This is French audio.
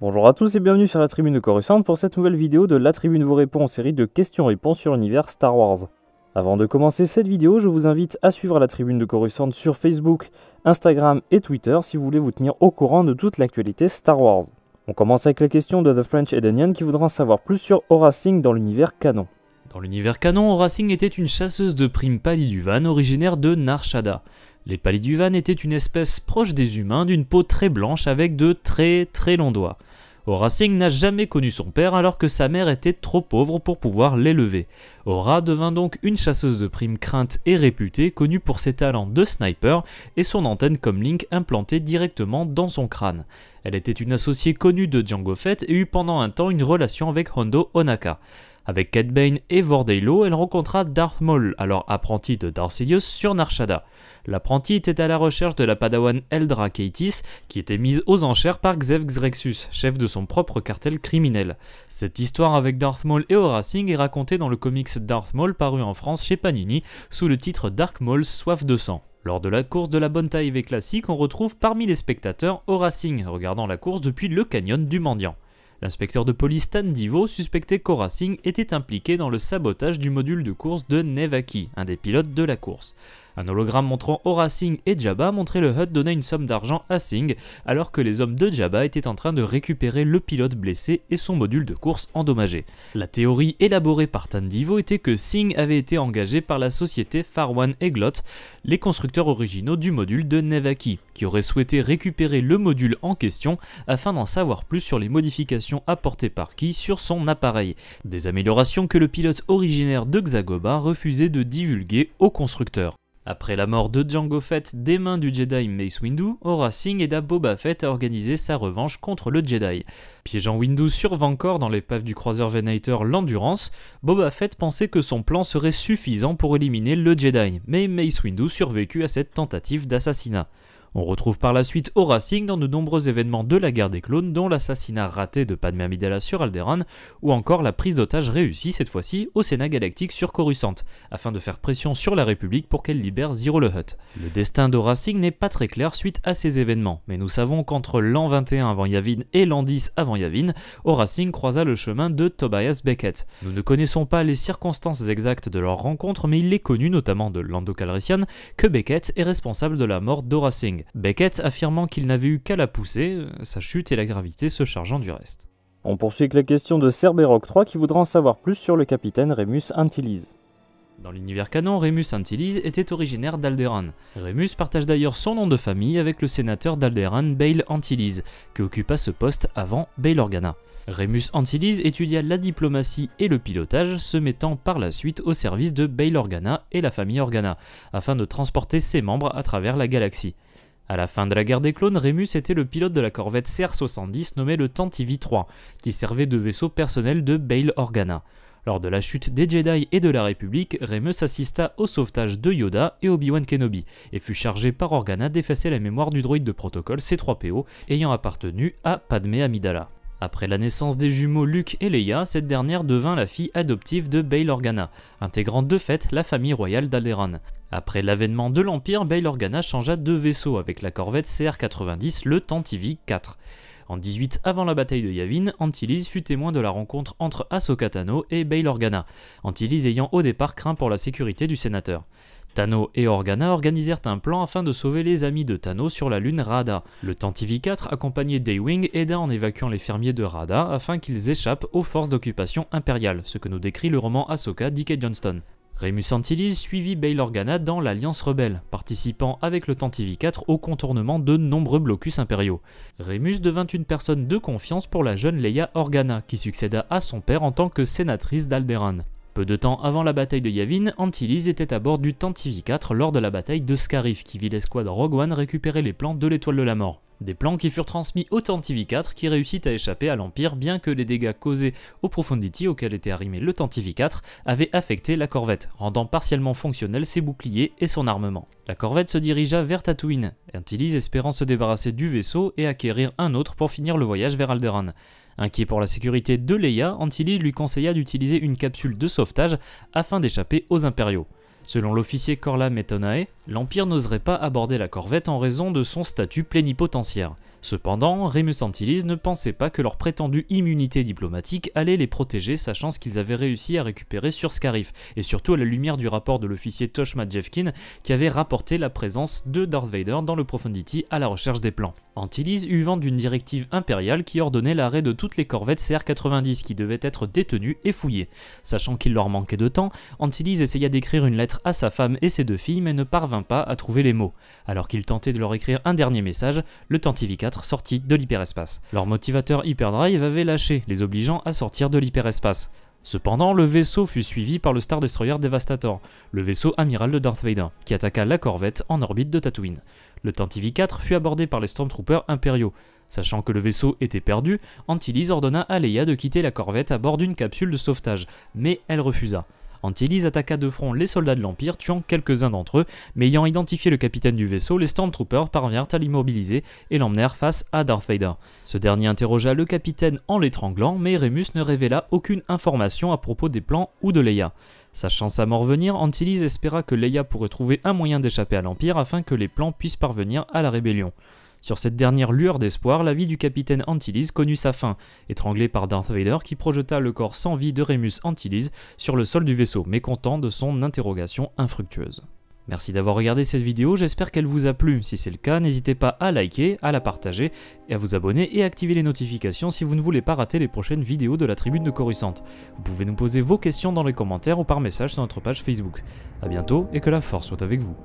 Bonjour à tous et bienvenue sur la tribune de Coruscant pour cette nouvelle vidéo de La Tribune vous répond en série de questions-réponses sur l'univers Star Wars. Avant de commencer cette vidéo, je vous invite à suivre la tribune de Coruscant sur Facebook, Instagram et Twitter si vous voulez vous tenir au courant de toute l'actualité Star Wars. On commence avec la question de The French Edenian qui voudra en savoir plus sur Horacing dans l'univers canon. Dans l'univers canon, Horacing était une chasseuse de primes van originaire de Narshada. Les paliduvanes étaient une espèce proche des humains d'une peau très blanche avec de très très longs doigts. Singh n'a jamais connu son père alors que sa mère était trop pauvre pour pouvoir l'élever. Aura devint donc une chasseuse de primes crainte et réputée, connue pour ses talents de sniper et son antenne comme Link implantée directement dans son crâne. Elle était une associée connue de Django Fett et eut pendant un temps une relation avec Hondo Onaka. Avec Cad et Vordailo, elle rencontra Darth Maul, alors apprenti de Darth Sidious, sur Narshada. L'apprenti était à la recherche de la padawan Eldra Keitis, qui était mise aux enchères par Xev Xrexus, chef de son propre cartel criminel. Cette histoire avec Darth Maul et Horacing est racontée dans le comics Darth Maul paru en France chez Panini, sous le titre Dark Maul Soif de sang. Lors de la course de la bonne taille V classique, on retrouve parmi les spectateurs Horacing, regardant la course depuis le canyon du mendiant. L'inspecteur de police Stan Divo suspectait qu'Ora Singh était impliqué dans le sabotage du module de course de Nevaki, un des pilotes de la course. Un hologramme montrant Aura Singh et Jabba montrait le HUD donner une somme d'argent à Singh, alors que les hommes de Jabba étaient en train de récupérer le pilote blessé et son module de course endommagé. La théorie élaborée par Tandivo était que Singh avait été engagé par la société Farwan Eglot, les constructeurs originaux du module de Nevaki, qui aurait souhaité récupérer le module en question afin d'en savoir plus sur les modifications apportées par qui sur son appareil. Des améliorations que le pilote originaire de Xagoba refusait de divulguer aux constructeurs. Après la mort de Django Fett des mains du Jedi Mace Windu, Aura Singh aida Boba Fett à organiser sa revanche contre le Jedi. Piégeant Windu sur Vancor dans l'épave du croiseur Venator l'Endurance, Boba Fett pensait que son plan serait suffisant pour éliminer le Jedi, mais Mace Windu survécut à cette tentative d'assassinat. On retrouve par la suite au Racing dans de nombreux événements de la guerre des clones, dont l'assassinat raté de Padmé Amidala sur Alderaan, ou encore la prise d'otage réussie cette fois-ci au Sénat galactique sur Coruscant, afin de faire pression sur la République pour qu'elle libère Zero le Hut. Le destin de n'est pas très clair suite à ces événements, mais nous savons qu'entre l'an 21 avant Yavin et l'an 10 avant Yavin, Singh croisa le chemin de Tobias Beckett. Nous ne connaissons pas les circonstances exactes de leur rencontre, mais il est connu, notamment de Lando Calrissian, que Beckett est responsable de la mort d'Horacing. Beckett affirmant qu'il n'avait eu qu'à la pousser, sa chute et la gravité se chargeant du reste. On poursuit avec la question de Cerberok 3 qui voudra en savoir plus sur le capitaine Remus Antilles. Dans l'univers canon, Remus Antilles était originaire d'Alderan. Remus partage d'ailleurs son nom de famille avec le sénateur d'Alderan Bale Antilles, qui occupa ce poste avant Bale Organa. Remus Antilles étudia la diplomatie et le pilotage, se mettant par la suite au service de Bail Organa et la famille Organa, afin de transporter ses membres à travers la galaxie. À la fin de la guerre des clones, Remus était le pilote de la corvette CR-70 nommée le Tantivi 3, qui servait de vaisseau personnel de Bail Organa. Lors de la chute des Jedi et de la République, Remus assista au sauvetage de Yoda et Obi-Wan Kenobi, et fut chargé par Organa d'effacer la mémoire du droïde de protocole C3PO ayant appartenu à Padmé Amidala. Après la naissance des jumeaux Luc et Leia, cette dernière devint la fille adoptive de Bail Organa, intégrant de fait la famille royale d'Alderan. Après l'avènement de l'Empire, Bail Organa changea de vaisseau avec la corvette CR-90, le Tantivi 4. En 18 avant la bataille de Yavin, Antilles fut témoin de la rencontre entre Asokatano et Bail Organa, Antilles ayant au départ craint pour la sécurité du sénateur. Tano et Organa organisèrent un plan afin de sauver les amis de Tano sur la lune Rada. Le Tantivi 4 accompagné Daywing aida en évacuant les fermiers de Rada afin qu'ils échappent aux forces d'occupation impériales, ce que nous décrit le roman Ahsoka d'Ike Johnston. Remus Antilles suivit Bail Organa dans l'Alliance Rebelle, participant avec le Tantivi 4 au contournement de nombreux blocus impériaux. Remus devint une personne de confiance pour la jeune Leia Organa, qui succéda à son père en tant que sénatrice d'Alderan. Peu de temps avant la bataille de Yavin, Antilles était à bord du Tantivi 4 lors de la bataille de Scarif qui vit l'escouade Rogue One récupérer les plans de l'étoile de la mort. Des plans qui furent transmis au Tantivi 4 qui réussit à échapper à l'Empire bien que les dégâts causés au Profundity auquel était arrimé le Tantivi 4 avaient affecté la corvette, rendant partiellement fonctionnel ses boucliers et son armement. La corvette se dirigea vers Tatooine, Antilles espérant se débarrasser du vaisseau et acquérir un autre pour finir le voyage vers Alderaan. Inquiet pour la sécurité de Leia, Antilles lui conseilla d'utiliser une capsule de sauvetage afin d'échapper aux impériaux. Selon l'officier Corla Metonae, l'Empire n'oserait pas aborder la corvette en raison de son statut plénipotentiaire. Cependant, Remus Antilles ne pensait pas que leur prétendue immunité diplomatique allait les protéger, sachant ce qu'ils avaient réussi à récupérer sur Scarif, et surtout à la lumière du rapport de l'officier Tosh Jevkin qui avait rapporté la présence de Darth Vader dans le Profundity à la recherche des plans. Antilles eut vent d'une directive impériale qui ordonnait l'arrêt de toutes les corvettes CR-90 qui devaient être détenues et fouillées. Sachant qu'il leur manquait de temps, Antilles essaya d'écrire une lettre à sa femme et ses deux filles mais ne parvint pas à trouver les mots. Alors qu'il tentaient de leur écrire un dernier message, le Tantivy 4 sortit de l'hyperespace. Leur motivateur Hyperdrive avait lâché, les obligeant à sortir de l'hyperespace. Cependant, le vaisseau fut suivi par le Star Destroyer Devastator, le vaisseau amiral de Darth Vader, qui attaqua la corvette en orbite de Tatooine. Le Tantivy 4 fut abordé par les Stormtroopers impériaux. Sachant que le vaisseau était perdu, Antilles ordonna à Leia de quitter la corvette à bord d'une capsule de sauvetage, mais elle refusa. Antilles attaqua de front les soldats de l'Empire, tuant quelques-uns d'entre eux, mais ayant identifié le capitaine du vaisseau, les Stormtroopers parvinrent à l'immobiliser et l'emmenèrent face à Darth Vader. Ce dernier interrogea le capitaine en l'étranglant, mais Remus ne révéla aucune information à propos des plans ou de Leia. Sachant sa mort venir, Antilles espéra que Leia pourrait trouver un moyen d'échapper à l'Empire afin que les plans puissent parvenir à la rébellion. Sur cette dernière lueur d'espoir, la vie du capitaine Antilles connut sa fin, étranglée par Darth Vader qui projeta le corps sans vie de Remus Antilles sur le sol du vaisseau, mécontent de son interrogation infructueuse. Merci d'avoir regardé cette vidéo, j'espère qu'elle vous a plu. Si c'est le cas, n'hésitez pas à liker, à la partager, et à vous abonner et à activer les notifications si vous ne voulez pas rater les prochaines vidéos de la Tribune de Coruscant. Vous pouvez nous poser vos questions dans les commentaires ou par message sur notre page Facebook. A bientôt et que la force soit avec vous.